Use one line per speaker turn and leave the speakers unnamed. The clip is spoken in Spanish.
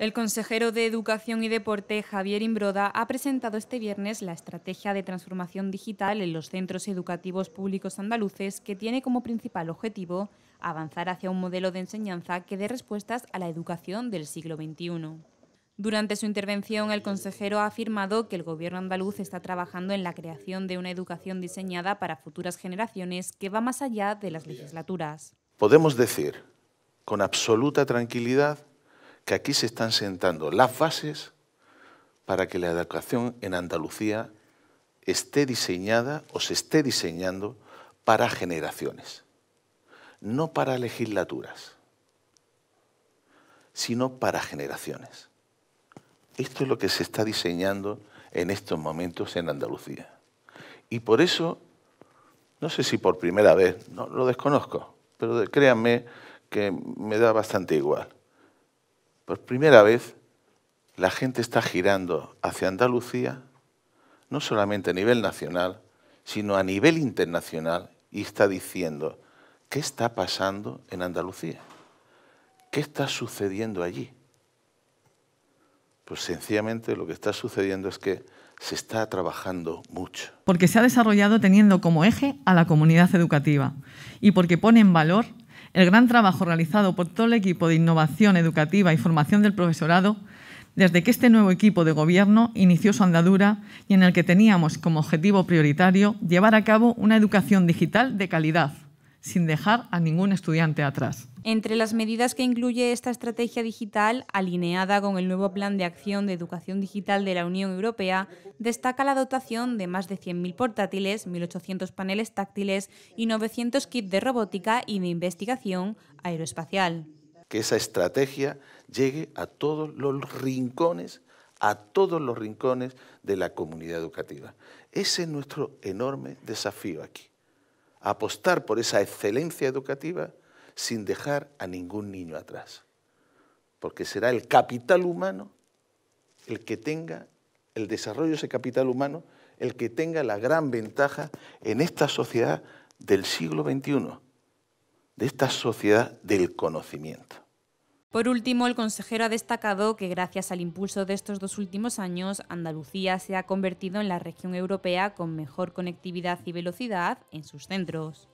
El consejero de Educación y Deporte, Javier Imbroda, ha presentado este viernes la estrategia de transformación digital en los centros educativos públicos andaluces que tiene como principal objetivo avanzar hacia un modelo de enseñanza que dé respuestas a la educación del siglo XXI. Durante su intervención, el consejero ha afirmado que el Gobierno andaluz está trabajando en la creación de una educación diseñada para futuras generaciones que va más allá de las legislaturas.
Podemos decir con absoluta tranquilidad que aquí se están sentando las bases para que la educación en Andalucía esté diseñada o se esté diseñando para generaciones, no para legislaturas, sino para generaciones. Esto es lo que se está diseñando en estos momentos en Andalucía. Y por eso, no sé si por primera vez, no lo desconozco, pero créanme que me da bastante igual por primera vez, la gente está girando hacia Andalucía, no solamente a nivel nacional, sino a nivel internacional, y está diciendo, ¿qué está pasando en Andalucía? ¿Qué está sucediendo allí? Pues sencillamente lo que está sucediendo es que se está trabajando mucho.
Porque se ha desarrollado teniendo como eje a la comunidad educativa y porque pone en valor el gran trabajo realizado por todo el equipo de innovación educativa y formación del profesorado desde que este nuevo equipo de gobierno inició su andadura y en el que teníamos como objetivo prioritario llevar a cabo una educación digital de calidad sin dejar a ningún estudiante atrás.
Entre las medidas que incluye esta estrategia digital, alineada con el nuevo Plan de Acción de Educación Digital de la Unión Europea, destaca la dotación de más de 100.000 portátiles, 1.800 paneles táctiles y 900 kits de robótica y de investigación aeroespacial.
Que esa estrategia llegue a todos los rincones, a todos los rincones de la comunidad educativa. Ese es nuestro enorme desafío aquí apostar por esa excelencia educativa sin dejar a ningún niño atrás, porque será el capital humano el que tenga el desarrollo de ese capital humano, el que tenga la gran ventaja en esta sociedad del siglo XXI, de esta sociedad del conocimiento.
Por último, el consejero ha destacado que gracias al impulso de estos dos últimos años, Andalucía se ha convertido en la región europea con mejor conectividad y velocidad en sus centros.